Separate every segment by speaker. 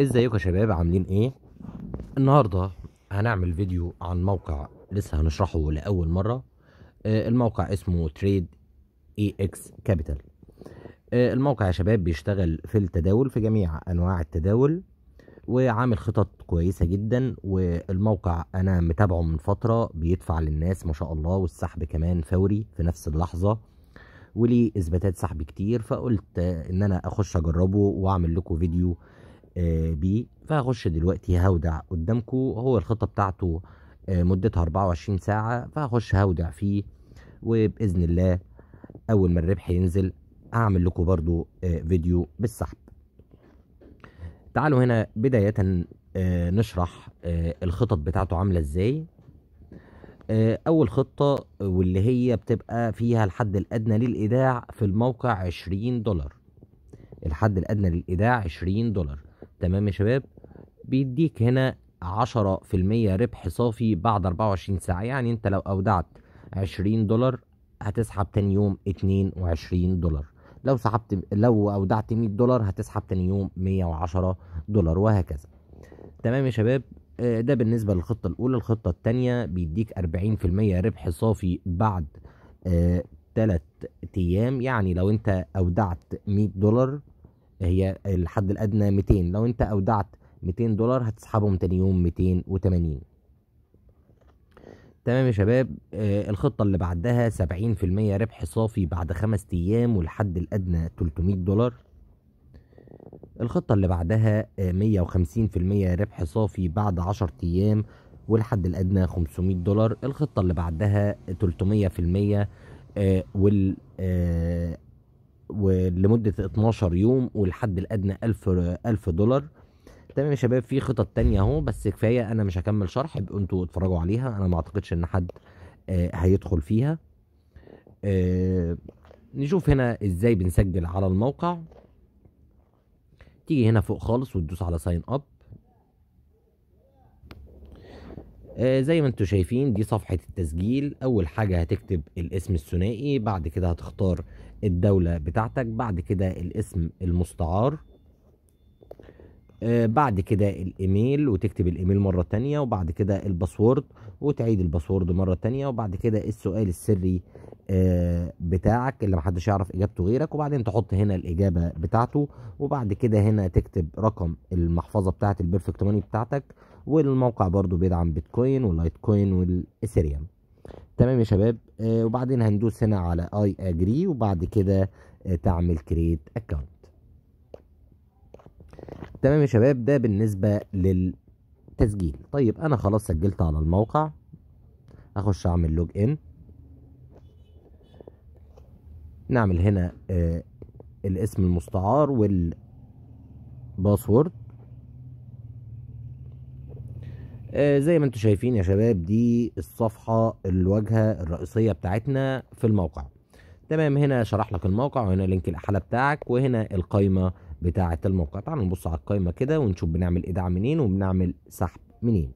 Speaker 1: ازيكم يا شباب عاملين ايه النهارده هنعمل فيديو عن موقع لسه هنشرحه لاول مره آه، الموقع اسمه تريد اي اكس كابيتال الموقع يا شباب بيشتغل في التداول في جميع انواع التداول وعامل خطط كويسة جدا والموقع أنا متابعه من فترة بيدفع للناس ما شاء الله والسحب كمان فوري في نفس اللحظة وليه إثباتات سحب كتير فقلت آه، إن أنا أخش أجربه وأعمل لكم فيديو آه، بيه فهخش دلوقتي هودع قدامكم هو الخطه بتاعته آه، مدتها 24 ساعه فهخش هودع فيه وباذن الله اول ما الربح ينزل هعمل لكم برضو آه، فيديو بالسحب تعالوا هنا بدايه نشرح الخطط بتاعته عامله ازاي اول خطه واللي هي بتبقى فيها الحد الادنى للايداع في الموقع 20 دولار الحد الادنى للايداع 20 دولار تمام يا شباب بيديك هنا 10% ربح صافي بعد 24 ساعة يعني انت لو اودعت 20 دولار هتسحب تاني يوم 22 دولار لو سحبت لو اودعت 100 دولار هتسحب تاني يوم 110 دولار وهكذا تمام يا شباب آه، ده بالنسبة للخطة الأولى الخطة التانية بيديك 40% ربح صافي بعد 3 آه، أيام يعني لو أنت أودعت 100 دولار هي الحد الادنى 200 لو انت اودعت 200 دولار هتسحبهم تاني يوم 280 تمام يا شباب آه الخطة اللي بعدها 70% ربح صافي بعد خمس أيام والحد الأدنى 300 دولار الخطة اللي بعدها آه 150% ربح صافي بعد 10 أيام والحد الأدنى 500 دولار الخطة اللي بعدها 300% آه وال آه، لمده 12 يوم والحد الادنى 1000 1000 دولار تمام يا شباب في خطط تانية اهو بس كفايه انا مش هكمل شرح يبقوا انتوا اتفرجوا عليها انا ما اعتقدش ان حد آه، هيدخل فيها آه، نشوف هنا ازاي بنسجل على الموقع تيجي هنا فوق خالص وتدوس على ساين اب آه، زي ما انتم شايفين دي صفحة التسجيل اول حاجة هتكتب الاسم الثنائي بعد كده هتختار الدولة بتاعتك بعد كده الاسم المستعار آه، بعد كده الايميل وتكتب الايميل مرة تانية وبعد كده الباسورد وتعيد الباسورد مرة تانية وبعد كده السؤال السري آه، بتاعك اللي محدش يعرف اجابته غيرك وبعدين تحط هنا الاجابه بتاعته وبعد كده هنا تكتب رقم المحفظه بتاعه البيرفكت ماني بتاعتك والموقع برضو بيدعم بيتكوين واللايت كوين والاثيريوم تمام يا شباب آه، وبعدين هندوس هنا على اي اجري وبعد كده آه، تعمل كريت اكونت تمام يا شباب ده بالنسبه للتسجيل طيب انا خلاص سجلت على الموقع اخش اعمل لوج ان نعمل هنا آه، الاسم المستعار والباسورد آه، زي ما انتم شايفين يا شباب دي الصفحة الواجهة الرئيسية بتاعتنا في الموقع تمام هنا شرح لك الموقع وهنا لينك الاحالة بتاعك وهنا القايمة بتاعة الموقع تعالوا نبص على القايمة كده ونشوف بنعمل ايداع منين وبنعمل سحب منين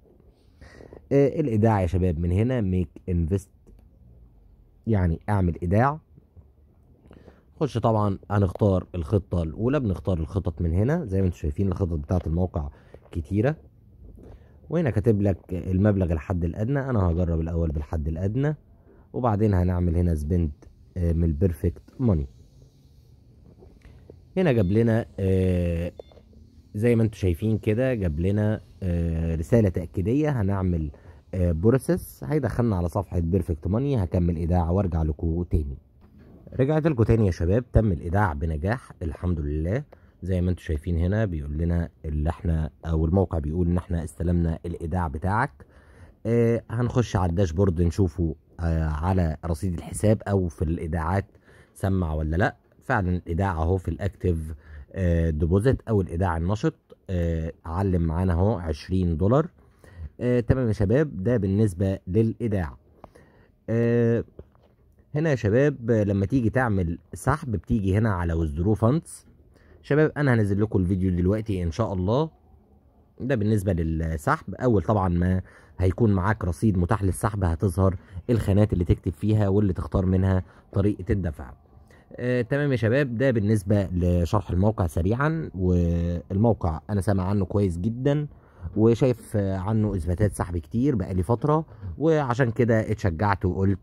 Speaker 1: آه الايداع يا شباب من هنا ميك انفست يعني اعمل ايداع خش طبعا هنختار الخطة الأولى بنختار الخطط من هنا زي ما انتم شايفين الخطط بتاعت الموقع كتيرة وهنا كاتب لك المبلغ الحد الأدنى أنا هجرب الأول بالحد الأدنى وبعدين هنعمل هنا سبند آه، من البرفكت ماني هنا جاب لنا آه، زي ما انتم شايفين كده جاب لنا آه، رسالة تأكيدية هنعمل بروسيس هيدخلنا على صفحة بيرفكت ماني هكمل إيداع وارجع لكم تاني رجعت لكم تاني يا شباب تم الايداع بنجاح الحمد لله زي ما انتم شايفين هنا بيقول لنا اللي احنا او الموقع بيقول ان احنا استلمنا الايداع بتاعك آه هنخش على الداشبورد نشوفه آه على رصيد الحساب او في الايداعات سمع ولا لا فعلا الايداع اهو في الاكتف آه ديبوزيت او الايداع النشط آه علم معانا اهو 20 دولار آه تمام يا شباب ده بالنسبه للايداع آه هنا يا شباب لما تيجي تعمل سحب بتيجي هنا على وذرو فاندز شباب انا هنزل لكم الفيديو دلوقتي ان شاء الله ده بالنسبه للسحب اول طبعا ما هيكون معاك رصيد متاح للسحب هتظهر الخانات اللي تكتب فيها واللي تختار منها طريقه الدفع آه تمام يا شباب ده بالنسبه لشرح الموقع سريعا والموقع انا سامع عنه كويس جدا وشايف عنه اثباتات سحب كتير بقالي فتره وعشان كده اتشجعت وقلت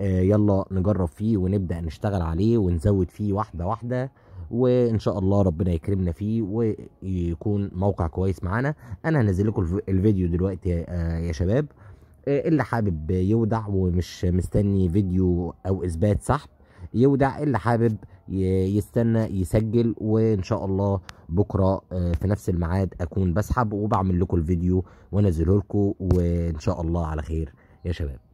Speaker 1: آه، يلا نجرب فيه ونبدا نشتغل عليه ونزود فيه واحده واحده وان شاء الله ربنا يكرمنا فيه ويكون موقع كويس معانا انا هنزل لكم الفيديو دلوقتي آه، يا شباب آه، اللي حابب يودع ومش مستني فيديو او اثبات سحب يودع اللي حابب يستنى يسجل وان شاء الله بكره في نفس الميعاد اكون بسحب وبعمل لكم الفيديو وانزله لكم وان شاء الله على خير يا شباب